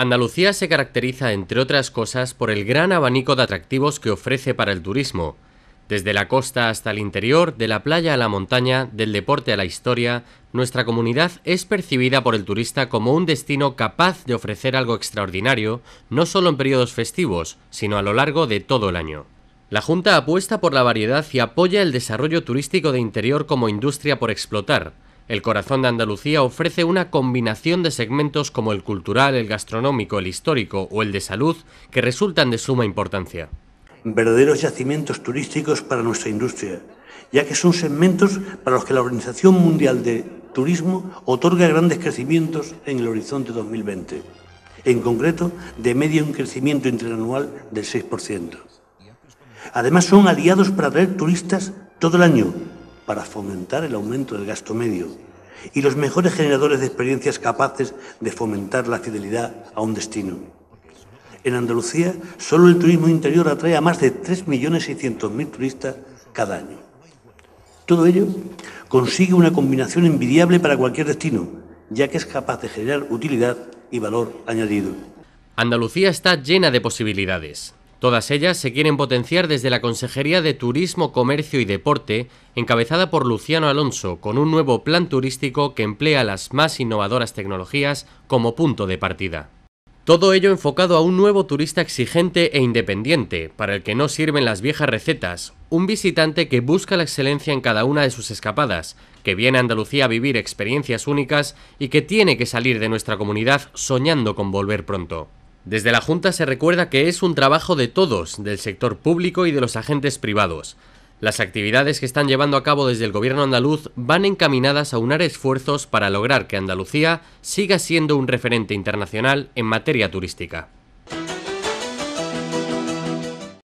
Andalucía se caracteriza, entre otras cosas, por el gran abanico de atractivos que ofrece para el turismo, desde la costa hasta el interior, de la playa a la montaña, del deporte a la historia, nuestra comunidad es percibida por el turista como un destino capaz de ofrecer algo extraordinario, no solo en periodos festivos, sino a lo largo de todo el año. La Junta apuesta por la variedad y apoya el desarrollo turístico de interior como industria por explotar, el corazón de Andalucía ofrece una combinación de segmentos como el cultural, el gastronómico, el histórico o el de salud que resultan de suma importancia. Verdaderos yacimientos turísticos para nuestra industria, ya que son segmentos para los que la Organización Mundial de Turismo otorga grandes crecimientos en el horizonte 2020, en concreto de media un crecimiento interanual del 6%. Además son aliados para atraer turistas todo el año, para fomentar el aumento del gasto medio y los mejores generadores de experiencias capaces de fomentar la fidelidad a un destino. En Andalucía, solo el turismo interior atrae a más de 3.600.000 turistas cada año. Todo ello consigue una combinación envidiable para cualquier destino, ya que es capaz de generar utilidad y valor añadido. Andalucía está llena de posibilidades. Todas ellas se quieren potenciar desde la Consejería de Turismo, Comercio y Deporte, encabezada por Luciano Alonso, con un nuevo plan turístico que emplea las más innovadoras tecnologías como punto de partida. Todo ello enfocado a un nuevo turista exigente e independiente, para el que no sirven las viejas recetas, un visitante que busca la excelencia en cada una de sus escapadas, que viene a Andalucía a vivir experiencias únicas y que tiene que salir de nuestra comunidad soñando con volver pronto. Desde la Junta se recuerda que es un trabajo de todos, del sector público y de los agentes privados. Las actividades que están llevando a cabo desde el gobierno andaluz van encaminadas a unar esfuerzos para lograr que Andalucía siga siendo un referente internacional en materia turística.